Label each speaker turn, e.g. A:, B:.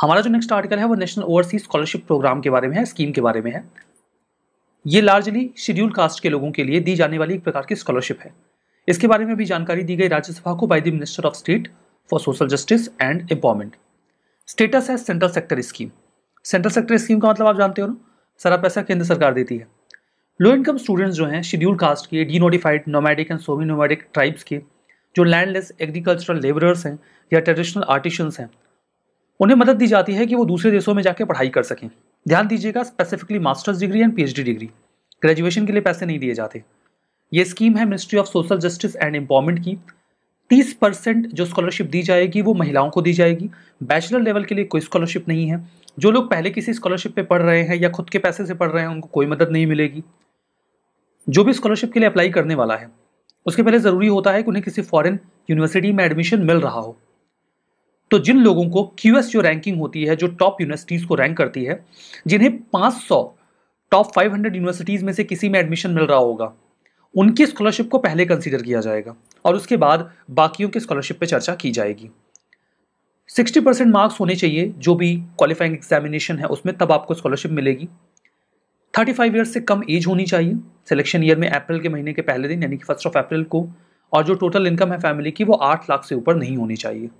A: हमारा जो next article है वो नेशनल ओवरसीज स्कॉलरशिप प्रोग्राम के बारे में है स्कीम के बारे में है ये लार्जली शेड्यूल कास्ट के लोगों के लिए दी जाने वाली एक प्रकार की स्कॉलरशिप है इसके बारे में भी जानकारी दी गई राज्यसभा को by the minister of state for social justice and empowerment status है central sector scheme central sector scheme का मतलब आप जानते हो ना सारा पैसा केंद्र सरकार देती है लो इनकम स्टूडेंट्स जो हैं शेड्यूल कास्ट के denotified nomadic and semi nomadic tribes के जो लैंडलेस एग्रीकल्चरल लेबरर्स हैं या ट्रेडिशनल आर्टिशंस हैं उन्हें मदद दी जाती है कि वो दूसरे देशों में जाकर पढ़ाई कर सकें ध्यान दीजिएगा specifically masters degree and PhD degree graduation के लिए पैसे नहीं दिए जाते ये स्कीम है ministry of social justice and empowerment की 30 परसेंट जो स्कॉलरशिप दी जाएगी वो महिलाओं को दी जाएगी बैचलर लेवल के लिए कोई स्कॉलरशिप नहीं है जो लोग पहले किसी स्कॉलरशिप पे पढ़ रहे हैं या खुद के पैसे से पढ़ रहे हैं उनको कोई मदद नहीं मिलेगी जो भी स्कॉलरशिप के लिए अप्लाई करने वाला है उसके पहले ज़रूरी होता है कि उन्हें किसी फॉरेन यूनिवर्सिटी में एडमिशन मिल रहा हो तो जिन लोगों को क्यू जो रैंकिंग होती है जो टॉप यूनिवर्सिटीज़ को रैंक करती है जिन्हें 500 टॉप 500 यूनिवर्सिटीज़ में से किसी में एडमिशन मिल रहा होगा उनकी स्कॉलरशिप को पहले कंसीडर किया जाएगा और उसके बाद बाकियों की स्कॉलरशिप पर चर्चा की जाएगी 60 परसेंट मार्क्स होने चाहिए जो भी क्वालिफाइंग एग्जामिनेशन है उसमें तब आपको स्कॉलरशिप मिलेगी 35 फाइव ईयर्स से कम एज होनी चाहिए सिलेक्शन ईयर में अप्रैल के महीने के पहले दिन यानी कि फर्स्ट ऑफ अप्रैल को और जो टोटल इनकम है फैमिली की वो आठ लाख से ऊपर नहीं होनी चाहिए